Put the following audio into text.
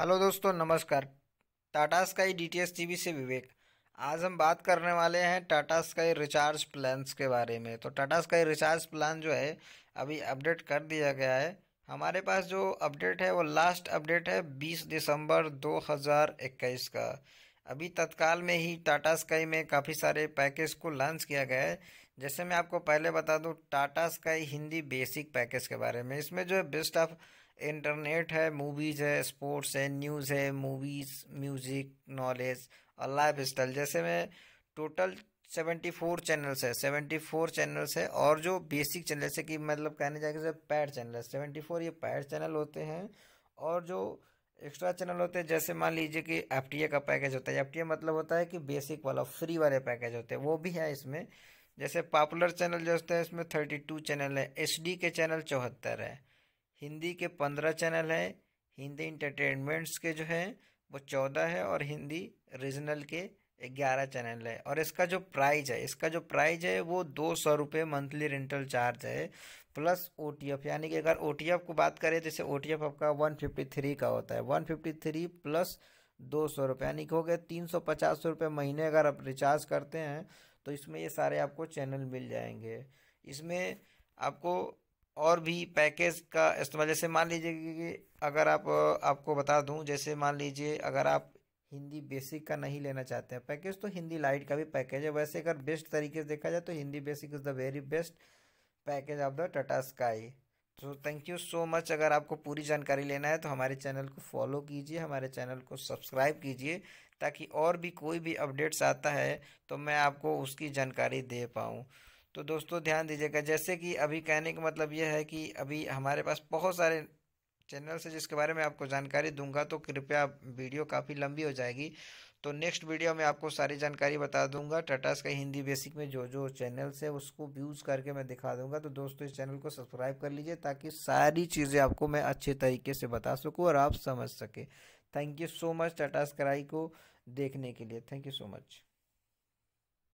hello दोस्तों नमस्कार Tata Sky D T S T V से विवेक आज हम बात करने वाले हैं टाटा स्काई रिचार्ज प्लान्स के बारे में तो टाटा स्काई रिचार्ज प्लान जो है अभी अपडेट कर दिया गया है हमारे पास जो अपडेट है वो लास्ट अपडेट है 20 दिसंबर 2021 का अभी तत्काल में ही टाटा स्काई में काफ़ी सारे पैकेज को लॉन्च किया गया है जैसे मैं आपको पहले बता दूं Tata Sky Hindi basic package के बारे में इसमें जो है बेस्ट ऑफ इंटरनेट है मूवीज़ है स्पोर्ट्स है न्यूज़ है मूवीज़ म्यूज़िक नॉलेज और लाइफ स्टाइल जैसे में टोटल सेवेंटी फोर चैनल्स है सेवेंटी फोर चैनल्स है और जो बेसिक चैनल्स है कि मतलब कहने जाएंगे पैड चैनल है सेवेंटी फोर ये पैड चैनल होते हैं और जो एक्स्ट्रा चैनल होते हैं जैसे मान लीजिए कि एफ का पैकेज होता है एफ मतलब होता है कि बेसिक वाला फ्री वाले पैकेज होते हैं वो भी है इसमें जैसे पॉपुलर चैनल जो होता है इसमें थर्टी टू चैनल है एस के चैनल चौहत्तर है हिंदी के पंद्रह चैनल है हिंदी इंटरटेनमेंट्स के जो है वो चौदह है और हिंदी रीजनल के ग्यारह चैनल है और इसका जो प्राइज है इसका जो प्राइज है वो दो सौ रुपये मंथली रेंटल चार्ज है प्लस ओ टी एफ यानी कि अगर ओ टी एफ को बात करें तो इसे ओ टी एफ आपका वन फिफ्टी थ्री का होता है वन फिफ्टी थ्री प्लस दो सौ रुपये यानी कि हो गए तीन सौ पचास रुपये महीने अगर आप रिचार्ज करते हैं तो इसमें ये सारे आपको चैनल मिल जाएंगे इसमें आपको और भी पैकेज का इस्तेमाल जैसे मान लीजिए कि अगर आप आपको बता दूं जैसे मान लीजिए अगर आप हिंदी बेसिक का नहीं लेना चाहते हैं पैकेज तो हिंदी लाइट का भी पैकेज है वैसे अगर बेस्ट तरीके से देखा जाए तो Hindi basic is the very best package of the Tata Sky तो थैंक यू सो मच अगर आपको पूरी जानकारी लेना है तो हमारे चैनल को फॉलो कीजिए हमारे चैनल को सब्सक्राइब कीजिए ताकि और भी कोई भी अपडेट्स आता है तो मैं आपको उसकी जानकारी दे पाऊँ तो दोस्तों ध्यान दीजिएगा जैसे कि अभी कहने का मतलब यह है कि अभी हमारे पास बहुत सारे चैनल से जिसके बारे में आपको जानकारी दूंगा तो कृपया वीडियो काफ़ी लंबी हो जाएगी तो नेक्स्ट वीडियो में आपको सारी जानकारी बता दूंगा टाटा स्काई हिंदी बेसिक में जो जो चैनल्स है उसको व्यूज़ करके मैं दिखा दूंगा तो दोस्तों इस चैनल को सब्सक्राइब कर लीजिए ताकि सारी चीज़ें आपको मैं अच्छे तरीके से बता सकूँ और आप समझ सकें thank you so much Tata कराई को देखने के लिए थैंक यू सो मच